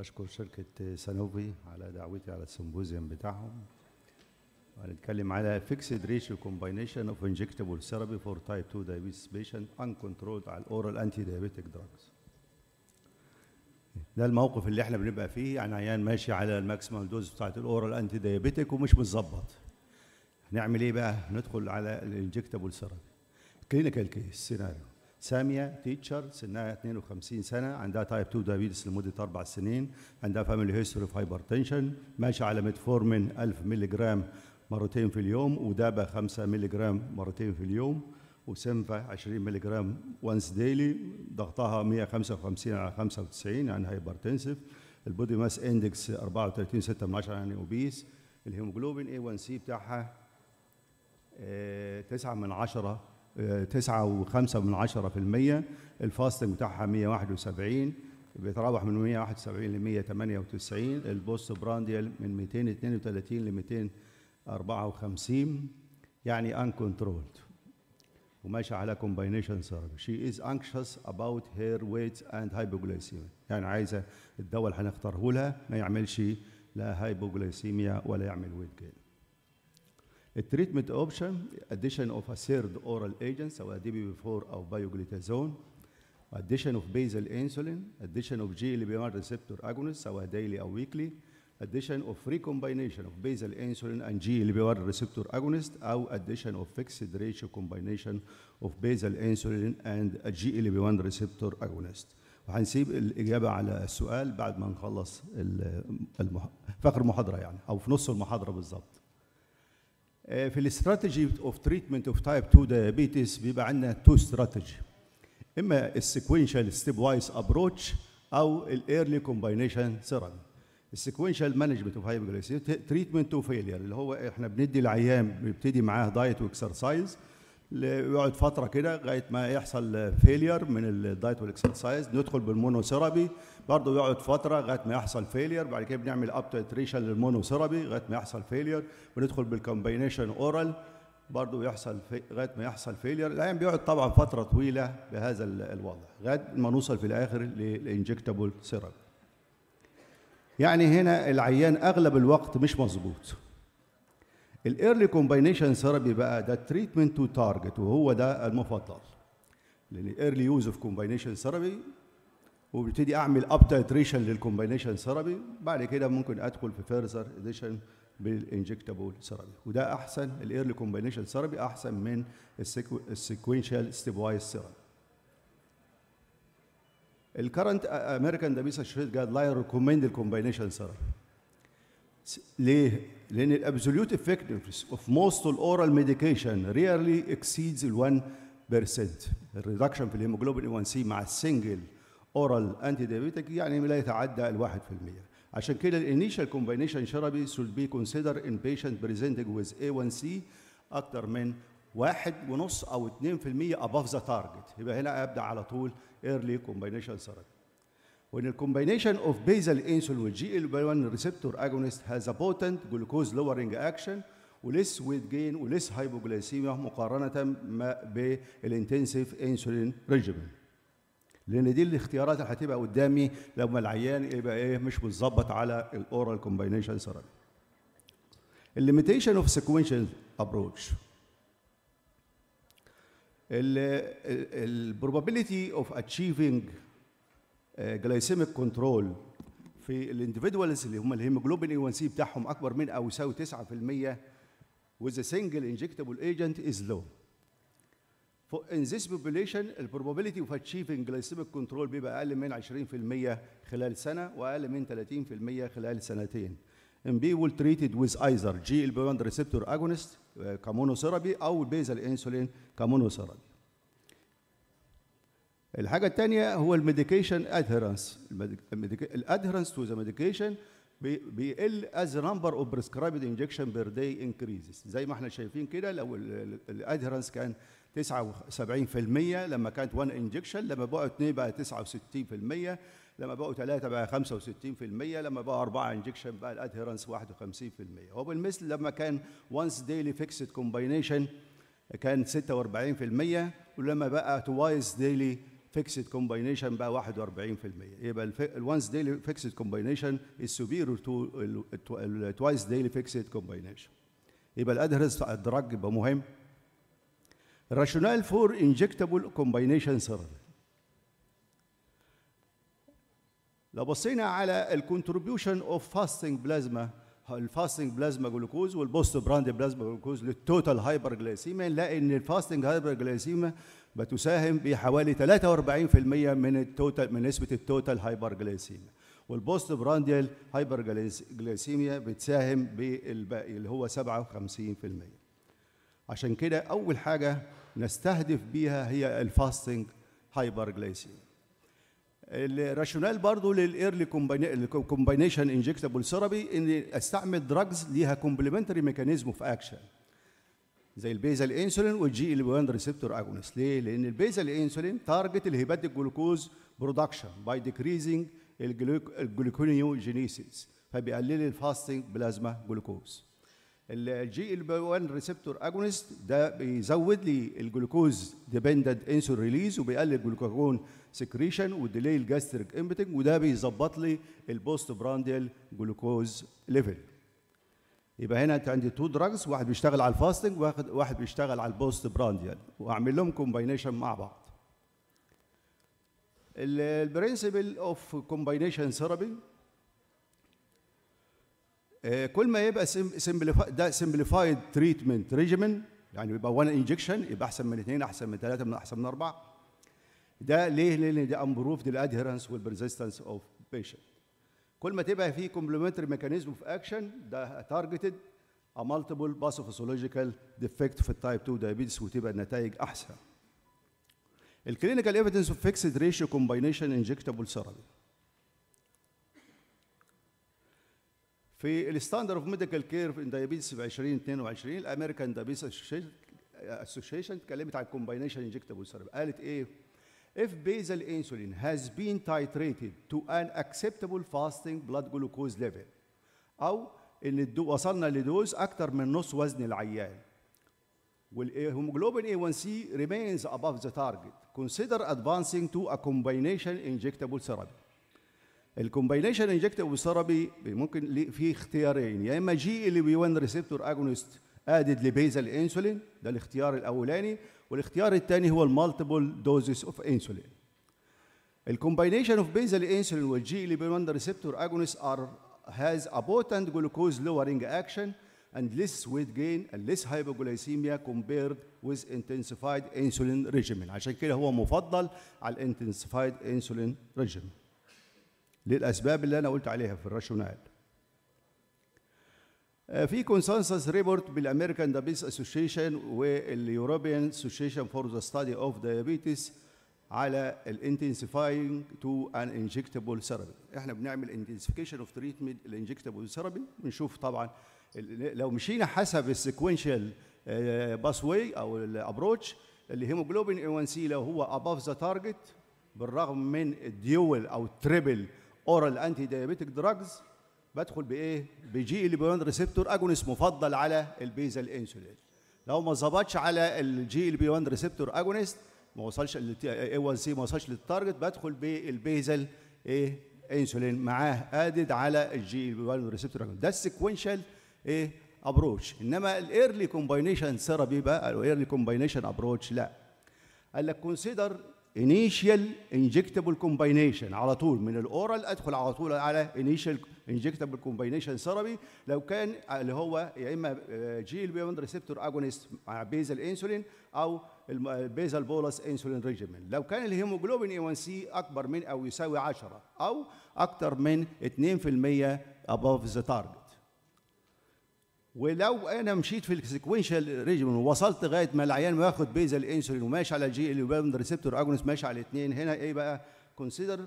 بشكر شركة سانوفي على دعوتي على السمبوزيوم بتاعهم هنتكلم على فيكسد ريشيو كومباينيشن اوف انجكتبل ثيرابي فور تايب 2 دايابيتس بيشنت كنترولد على الاورال انتي دايابيتيك دراجز ده الموقف اللي احنا بنبقى فيه يعني عيان ماشي على الماكسيمم دوز بتاعت الاورال انتي دايابيتيك ومش متظبط هنعمل ايه بقى ندخل على الانجكتبل ثيرابي كلينيكال كيس سيناريو ساميه تيتشر سنها 52 سنه عندها تايب 2 دايابيتس لمده اربع سنين عندها فاميلي هيستوري اوف هايبرتنشن ماشيه على ميتفورمين 1000 جرام مرتين في اليوم ودابا 5 جرام مرتين في اليوم وسنفا 20 جرام وانس ديلي ضغطها 155 على 95 يعني هايبرتنسف البودي ماس اندكس 34 6 يعني اوبيس الهيموجلوبين A1C بتاعها 9 آه، من 10 9.5% الفاستنج بتاعها 171 بيتراوح من 171 ل 198 البوست برانديال من 232 ل 254 يعني ان كنترولد وماشي على كومباينيشن ثيرابي شي از انكشس اباوت هير ويت اند هايبوجلايسيميا يعني عايزه الدواء اللي هنختاره لها ما يعملش لا هايبوغليسيميا ولا يعمل ويت جين التريتمنت اوبشن اديشن اوف ا سيرد اورال ايجنت سواء دي بي 4 او بايوجليتازون addition of basal insulin, addition of GLP-1 receptor agonist, سواء daily أو weekly, addition of recombination of basal insulin and GLP-1 receptor agonist, أو addition of fixed ratio combination of basal insulin and GLP-1 receptor agonist. وهنسيب الإجابة على السؤال بعد ما نخلص فاخر المحاضرة يعني أو في نص المحاضرة بالظبط. آه، في الاستراتيجي اوف تريتمنت اوف تايب 2 دايابيتس بيبقى عندنا تو استراتيجي اما السيكوينشال ستيب وايز ابروتش او الايرلي كومباينيشن سيرم السيكوينشال مانجمنت اوف هايبرجليسيميا تريتمنت تو فيلير اللي هو احنا بندي العيان بيبتدي معاه دايت واكسرسايز يقعد فتره كده لغايه ما يحصل فيلير من الدايت والاكسرسايز ندخل بالمونوثيرابي برضه يقعد فتره لغايه ما يحصل فيلير بعد كده بنعمل اب تريشن للمونوثيرابي لغايه ما يحصل فيلير بندخل بالكومبينيشن اورال برضه يحصل لغايه ما يحصل فيلير العيان بيقعد طبعا فتره طويله بهذا الوضع لغايه ما نوصل في الاخر للانجكتابل سيرابي يعني هنا العيان اغلب الوقت مش مظبوط الايرلي كومباينيشن ثيرابي بقى ده تريتمنت تو تارجت وهو ده المفضل لان الايرلي يوز اوف كومباينيشن ثيرابي وببتدي اعمل اب تيتريشن للكومباينيشن ثيرابي بعد كده ممكن ادخل في فيرزر اديشن بالانجكتابول ثيرابي وده احسن الايرلي كومباينيشن ثيرابي احسن من السيكوينشال ستيب وايز ثيرابي الكرنت امريكان دابيسا شريت جايد لاين ريكومند الكومباينيشن ثيرابي ليه لأن الـ absolute effectiveness of most oral medication rarely exceeds 1% الريدكشن في الهيموجلوبين A1C مع السنجل اورال انتي دايابيتك يعني لا يتعدى الـ 1% عشان كده الـ initial combination therapy should be considered in patient presenting with A1C اكثر من واحد ونص او 2% above the target يبقى هنا ابدا على طول early combination therapy When a combination of basal insulin with GLP-1 receptor agonist has a potent glucose lowering action وليس ويت جين وليس هايبوجلايسيميا مقارنة بالانتنسيف انسولين ريجيمين. لان دي الاختيارات اللي هتبقى قدامي لما العيان يبقى ايه مش متظبط على الاورال كومبينيشن ثيرابي. الليميتيشن اوف سيكونشال ابروتش البروبابيلتي اوف اتشيفنج جلايسيميك كنترول في الاندفيدوالز اللي هم الهيموجلوبين اي 1 سي بتاعهم اكبر من او يساوي 9% with a single injectable agent is low. For in this population, the probability of achieving glycemic control بيبقى أقل من 20% خلال سنة وأقل من 30% خلال سنتين. And will treat it with either GLP-1 receptor agonist كمونوثيرابي or basal insulin كمونوثيرابي. الحاجه الثانيه هو الميديكيشن ادهيرنس الادهيرنس تو ذا ميديكيشن بيقل از نمبر اوف بريسكرايبد انجكشن بير داي انكريزز زي ما احنا شايفين كده لو الادهيرنس كان 79% لما كانت 1 انجكشن لما بقوا 2 بقى 69% لما بقوا 3 بقى 65% لما بقوا 4 انجكشن بقى الادهيرنس 51% وبالمثل لما كان وانس ديلي فيكسد كومباينيشن كان 46% ولما بقى توايس ديلي فيكسد كومباينيشن بقى 41% يبقى الوانس ديلي فيكسد كومباينيشن از سوبيريور تو التوايس ديلي فيكسد كومباينيشن يبقى الادهرز الدراج يبقى مهم راشونال فور انجكتابل كومباينيشن سيرفي لو بصينا على الكونتريبيوشن اوف فاستنج بلازما الفاستنج بلازما جلوكوز والبوست براند بلازما جلوكوز للتوتال هايبر جلايسيميا نلاقي ان الفاستنج هايبر جلايسيميا بتساهم بحوالي 43% من التوتال من نسبه التوتال هايبر جلايسيميا والبوست برانديال هايبر جلايسيميا بتساهم بالباقي اللي هو 57% عشان كده اول حاجه نستهدف بيها هي الفاستنج هايبر جلايسيميا الراشونال برضه للايرلي كومباينيشن انجكتابل ثيرابي ان استعمل دراجز ليها كومبلمنتري ميكانيزم اوف اكشن زي البيزال انسولين والجي ال 1 ريسبتور اجونست ليه؟ لان البيزال انسولين تارجت الهيباتيك جلوكوز برودكشن باي ديكريزنج الجلوكونيوجينيسيس فبيقلل الفاستنج بلازما جلوكوز الجي ال 1 ريسبتور اجونست ده بيزود لي الجلوكوز ديبندنت انسول ريليز وبيقلل الجلوكاجون سكريشن وديلي الجاستريك امبتنج وده بيظبط لي البوست برانديال جلوكوز ليفل يبقى هنا انت عندي تو دراجز واحد بيشتغل على الفاستنج واحد واحد بيشتغل على البوست برانديال واعمل لهم كومباينيشن مع بعض البرنسبل اوف كومباينيشن ثيرابي آه، كل ما يبقى سمبليفايد ده سمبليفايد تريتمنت ريجيمن يعني يبقى وان انجكشن يبقى احسن من اثنين احسن من ثلاثه من احسن من اربعه ده ليه لان ده امبروفد الادهيرنس والبرزيستنس اوف بيشنت كل ما تبقى في كومبلمنتري ميكانيزم اوف اكشن ده تارجتد ا مالتيبل باثوفيسيولوجيكال ديفكت في التايب 2 دايابيتس وتبقى النتائج احسن الكلينيكال ايفيدنس اوف فيكسد ريشيو كومباينيشن انجكتابل ثيرابي في الستاندر اوف ميديكال كير في الدايابيتس في 2022 الامريكان دايابيتس اسوشيشن اتكلمت عن كومباينيشن انجكتابل سيرب قالت ايه If basal insulin has been titrated to an acceptable fasting blood glucose level أو إن وصلنا لدوز أكثر من نص وزن العيان والهيموجلوبين A1C remains above the target consider advancing to a combination injectable therapy الكومباينيشن انجكتيف والثيرابي ممكن في اختيارين يا اما جي ال بي 1 ريسبتور اجونست ادد لبيزل انسولين ده الاختيار الاولاني والاختيار الثاني هو المالتيبل دوزز اوف انسولين الكومباينيشن اوف بيزل انسولين والجي ال بي 1 ريسبتور اجونست ار هاز a potent glucose lowering action and less weight gain and less hypoglycemia compared with intensified insulin regimen عشان كده هو مفضل على الانتنسيفايد انسولين ريجيمين للأسباب اللي أنا قلت عليها في الراشونال آه، في كونسنسس ريبورت بالامريكان دابيس اسوشيشن واليوروبيان اسوشيشن فور ذا ستادي اوف دايابيتس على الانتنسيفاينج تو ان انجكتبل ثيرابي احنا بنعمل انتنسيفيكيشن اوف تريتمنت الانجكتبل ثيرابي بنشوف طبعا لو مشينا حسب السيكونشال باس آه، واي او الابروتش الهيموجلوبين اي 1 سي لو هو اباف ذا تارجت بالرغم من الديول او التريبل اورال انتي دايابيتك دراجز بدخل بايه بجي البيون ريسبتور اجونست مفضل على البيزل انسولين لو ما ظبطش على الجي 1 ريسبتور اجونست ما وصلش ال اي 1 سي ما وصلش للتارجت بدخل بالبيزل ايه انسولين معاه ادد على الجي 1 ريسبتور اجونست ده السيكونشال ايه ابروتش انما الايرلي كومباينيشن ثيرابي بقى الايرلي كومباينيشن ابروتش لا قال لك كونسيدر انيشيال انجكتبل كومباينيشن على طول من الاورال ادخل على طول على انيشيال انجكتبل كومباينيشن ثيرابي لو كان اللي هو يا اما جي بي 1 ريسبتور اجونست مع بيزل انسولين او البيزل بولس انسولين ريجيمين لو كان الهيموجلوبين اي 1 سي اكبر من او يساوي 10 او اكثر من 2% above the target ولو انا مشيت في السيكوينشال ريجيمون ووصلت لغايه ما العيان واخد بيزل انسولين وماشي على الجي ال باند ريسبتور اجونست ماشي على الاثنين هنا ايه بقى كونسيدر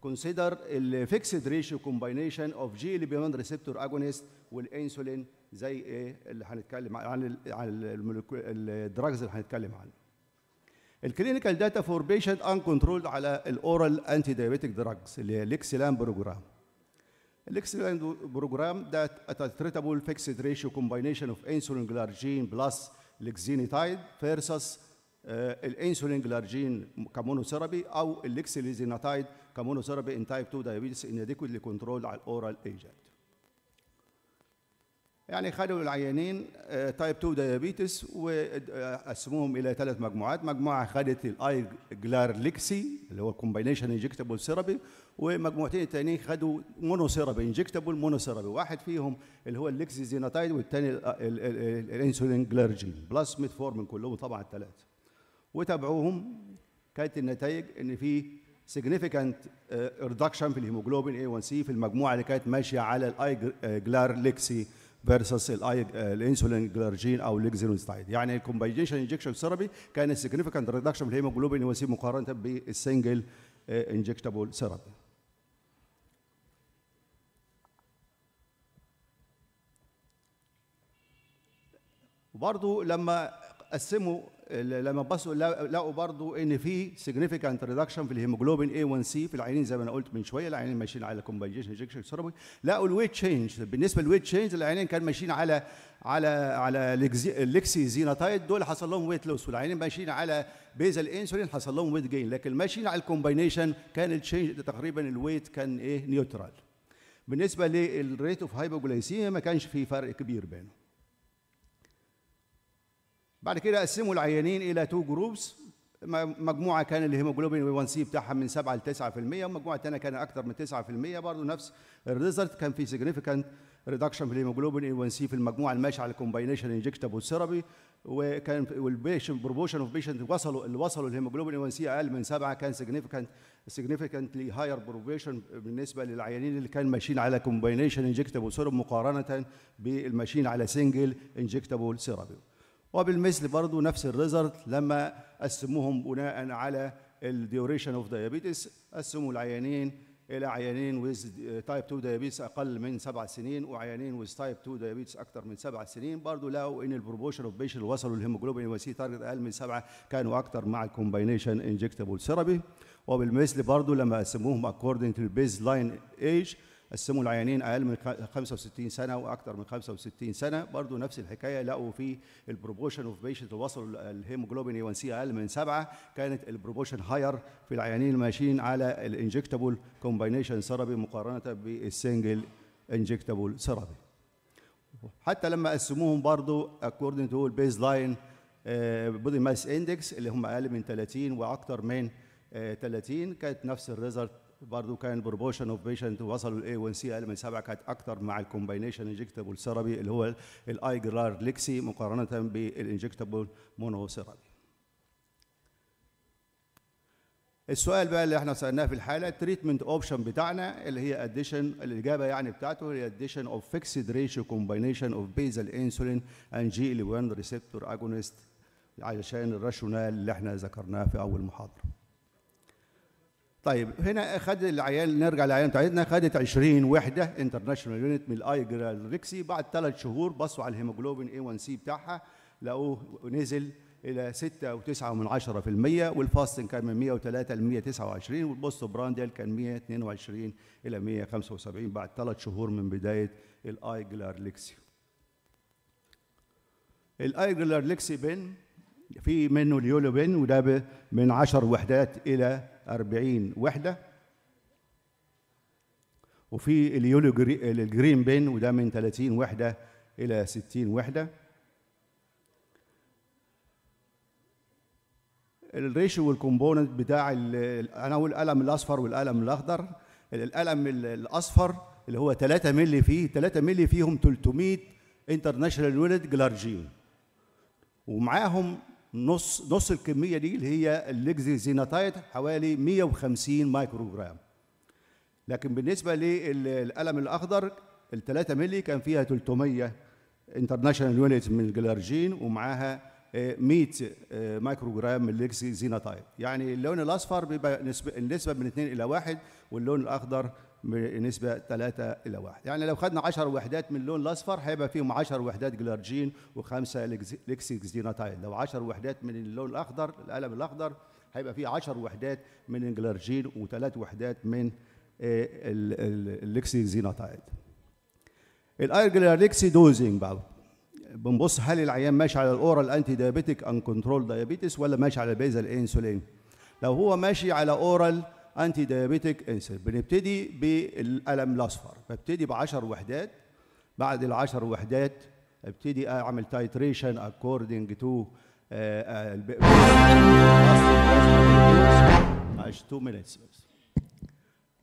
كونسيدر الفيكسد ريشيو كومباينيشن اوف جي ال باند ريسبتور اجونست والانسولين زي ايه اللي هنتكلم عن عن الدراجز اللي هنتكلم عنها الكلينيكال داتا فور بيشنت ان كنترولد على الاورال انتي دايبيتيك دراجز اللي هي ليكسيلان بروجرام Excellent program that at a treatable fixed ratio combination of insulin glargine plus lexinitide versus الانسولين جلارجين كمونوثيرابي او الليكسليزيناتايد كمونوثيرابي ان تايب 2 دايابيتس ان adequately controlled على الاورال ايجنت يعني خلوا العيانين تايب 2 ديابيتس وقسموهم الى ثلاث مجموعات، مجموعه خدت الاي جلارليكسي اللي هو الكومباينيشن انجكتابل ثيرابي ومجموعتين الثانيين خدوا مونو ثيرابي انجكتابل مونو ثيرابي، واحد فيهم اللي هو الليكسي زيناتايد والثاني الانسولين جلارجين بلس ميتفورمين كلهم طبعا الثلاثه. وتابعوهم كانت النتائج ان في significant ريدكشن آه، في الهيموجلوبين A1C في المجموعه اللي كانت ماشيه على الاي جلارليكسي فيرسس الانسولين جلارجين او الاكزينوستايد يعني الكومباينيشن انجكشن ثيرابي كان سيجنيفيكانت ريدكشن في الهيموجلوبين وسي مقارنه بالسنجل انجكتابل ثيرابي وبرضه لما قسموا لما بصوا لقوا برضو ان في سيجنيفيكانت ريدكشن في الهيموجلوبين اي 1 سي في العينين زي ما انا قلت من شويه العينين ماشيين على كومبايجيشن انجكشن سيرابي لقوا الويت تشينج بالنسبه للويت تشينج العينين كان ماشيين على على على الليكسي زيناتايد دول حصل لهم ويت لوس والعينين ماشيين على بيزل انسولين حصل لهم ويت جين لكن ماشيين على الكومبانيشن كان التشينج تقريبا الويت كان ايه نيوترال بالنسبه للريت اوف هايبوجلايسيميا ما كانش في فرق كبير بينهم بعد كده قسموا العيانين الى تو جروبس مجموعه كان الهيموجلوبين a 1 سي بتاعها من 7 ل 9% ومجموعه ثانيه كان اكثر من 9% برضه نفس الريزلت كان في سيجنيفيكانت ريدكشن في الهيموجلوبين a 1 سي في المجموعه الماشيه على الكومباينيشن انجكتابل ثيرابي وكان والبيشن بروبوشن اوف بيشنت وصلوا اللي وصلوا الهيموجلوبين a 1 سي اقل من 7 كان سيجنيفيكانت سيجنيفيكانتلي هاير بروبوشن بالنسبه للعيانين اللي كان ماشيين على كومباينيشن انجكتابل ثيرابي مقارنه بالماشيين على سنجل انجكتابل ثيرابي وبالمثل برضو نفس الريزلت لما قسموهم بناء على الديوريشن اوف دايابيتس قسموا العيانين الى عيانين ويز تايب 2 دايابيتس اقل من سبع سنين وعيانين ويز تايب 2 دايابيتس اكثر من سبع سنين برضه لقوا ان البروبوشن اوف بيشن وصلوا للهيموجلوبين وسي تارجت اقل من سبعه كانوا اكثر مع الكومباينيشن انجكتابل ثيرابي وبالمثل برضه لما قسموهم اكوردنج تو البيز لاين ايج السمو العيانين اقل من 65 سنه واكثر من 65 سنه برضه نفس الحكايه لقوا في البروبوشن اوف بيشنت اللي وصلوا الهيموجلوبين 1 سي اقل من 7 كانت البروبوشن هاير في العيانين ماشيين على الانجكتابل كومباينيشن ثيرابي مقارنه بالسنجل انجكتابل ثيرابي حتى لما قسموهم برضه اكوردنج تو البيز لاين بودي ماس اندكس اللي هم اقل من 30 واكثر من 30 آه، كانت نفس الريزلت برضه كان بروبوشن اوف بيشنت وصلوا الاي 1 سي اقل من سبعه كانت اكثر مع الكومباينيشن انجكتابل ثيرابي اللي هو الاي جرار ليكسي مقارنه بالانجكتابل مونو ثيرابي السؤال بقى اللي احنا سالناه في الحاله التريتمنت اوبشن بتاعنا اللي هي اديشن الاجابه يعني بتاعته هي اديشن اوف فيكسد ريشيو كومباينيشن اوف بيزل انسولين اند جي ال 1 ريسبتور اجونست علشان الراشونال اللي احنا ذكرناه في اول محاضره طيب هنا خد العيال نرجع للعيال بتاعتنا خدت 20 وحده انترناشونال يونت من الاي جرالريكسي بعد ثلاث شهور بصوا على الهيموجلوبين اي 1 سي بتاعها لقوه نزل الى 6.9% والفاستنج كان من 103 ل 129 والبوست براندل كان 122 الى 175 بعد ثلاث شهور من بدايه الاي جلارليكسي. الاي جلارليكسي بن في منه اليولوبين وده من 10 وحدات الى 40 وحده وفي اليولو الجرين بين وده من 30 وحده الى 60 وحده الريشيو والكومبوننت بتاع انا اقول القلم الاصفر والقلم الاخضر القلم الاصفر اللي هو 3 مللي فيه 3 مللي فيهم 300 انترناشونال ويلد جلارجين ومعاهم نص نص الكميه دي اللي هي الليكزيزيناتايد حوالي 150 مايكروجرام لكن بالنسبه للقلم الاخضر ال 3 مللي كان فيها 300 انترناشونال يونت من الجلارجين ومعاها 100 آه، آه، مايكروجرام من الليكسي زيناتايد يعني اللون الاصفر بيبقى نسبه النسبه من 2 الى 1 واللون الاخضر بنسبه 3 الى 1 يعني لو خدنا 10 وحدات من اللون الاصفر هيبقى فيهم 10 وحدات جلارجين وخمسه لكسيكزيناتايل لو 10 وحدات من اللون الاخضر القلم الاخضر هيبقى فيه 10 وحدات من الجلارجين وثلاث وحدات من آه، اللكسيكزيناتايل الايرجلاريكسي دوزنج بقى بنبص هل العيان ماشي على الاورال انتي دايابيتيك ان كنترول دايابيتس ولا ماشي على بيزل انسولين لو هو ماشي على اورال انتي ديابيتيك انسل بنبتدي بالالم الاصفر ببتدي ب 10 وحدات بعد ال 10 وحدات ابتدي اعمل تايتريشن اكوردنج تو معلش 2 مينتس بس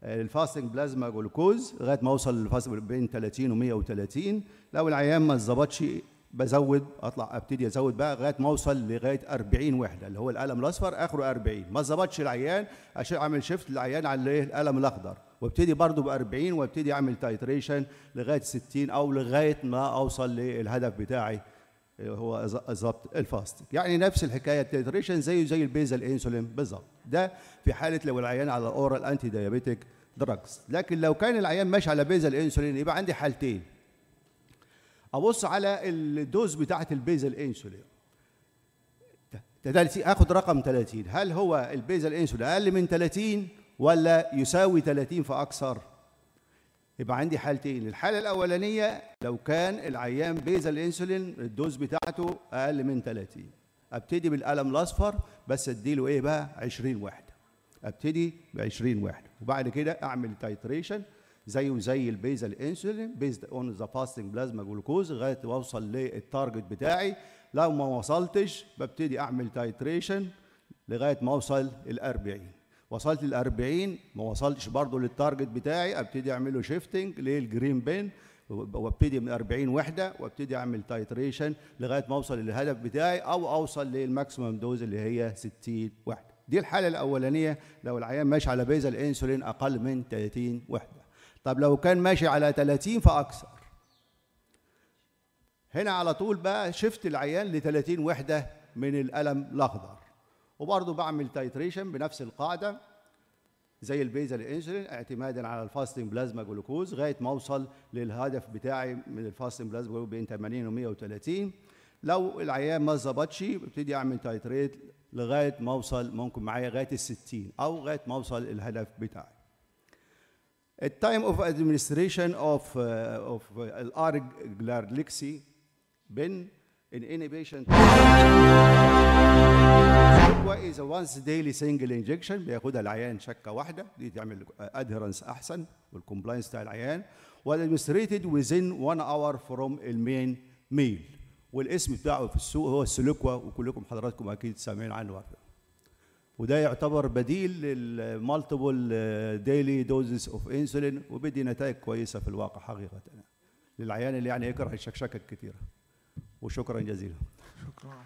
الفاستنج بلازما جلوكوز لغايه ما اوصل بين 30 و 130 لو العيان ما اتظبطش بزود اطلع ابتدي ازود بقى لغايه ما اوصل لغايه 40 وحده اللي هو القلم الاصفر اخره 40 ما ظبطش العيان عشان اعمل شيفت للعيان على الايه القلم الاخضر وابتدي برضه ب 40 وابتدي اعمل تايتريشن لغايه 60 او لغايه ما اوصل للهدف بتاعي هو ظبط الفاستنج يعني نفس الحكايه التايتريشن زيه زي البيزا انسولين بالظبط ده في حاله لو العيان على اورال انتي دايابيتيك دراجز لكن لو كان العيان ماشي على بيزا انسولين يبقى عندي حالتين ابص على الدوز بتاعه البيزل انسولين اخد رقم 30 هل هو البيزل انسولين اقل من 30 ولا يساوي 30 فاكثر يبقى عندي حالتين الحاله الاولانيه لو كان العيان بيزل انسولين الدوز بتاعته اقل من 30 ابتدي بالقلم الاصفر بس اديله ايه بقى 20 وحده ابتدي ب 20 وحده وبعد كده اعمل تايتريشن زيه زي البيزل انسولين بيزد اون ذا فاستنج بلازما جلوكوز لغايه ما اوصل للتارجت بتاعي لو ما وصلتش ببتدي اعمل تايتريشن لغايه ما اوصل ال 40 وصلت ال 40 ما وصلتش برضه للتارجت بتاعي ابتدي اعمله شيفتنج للجرين بين وابتدي من 40 وحده وابتدي اعمل تايتريشن لغايه ما اوصل للهدف بتاعي او اوصل للماكسيمم دوز اللي هي 60 وحده دي الحاله الاولانيه لو العيان ماشي على بيزل انسولين اقل من 30 وحده طب لو كان ماشي على 30 فاكثر هنا على طول بقى شفت العيان ل 30 وحده من القلم الاخضر وبرضه بعمل تايتريشن بنفس القاعده زي البيزل انسولين اعتمادا على الفاستنج بلازما جلوكوز لغايه ما اوصل للهدف بتاعي من الفاستنج بلازما جلوكوز بين 80 و 130 لو العيان ما ظبطش ببتدي اعمل تايتريت لغايه ما اوصل ممكن معايا لغايه ال 60 او لغايه ما اوصل الهدف بتاعي At time of administration of, uh, of uh, L.R. Glarlixi, been an innovation. الشكوى is a once daily single injection بياخدها العيان شكه واحده دي تعمل adherence احسن والكومبلاينس بتاع العيان والادمنستريتد within one hour from المين ميل والاسم بتاعه في السوق هو السلوكوا وكلكم حضراتكم اكيد سامعين عنه وعارفين وده يعتبر بديل للمالتيبل ديلي دوزز اوف انسولين وبدي نتائج كويسه في الواقع حقيقه للعيان اللي يعني يكره الشكشكه الكثيره وشكرا جزيلا شكرا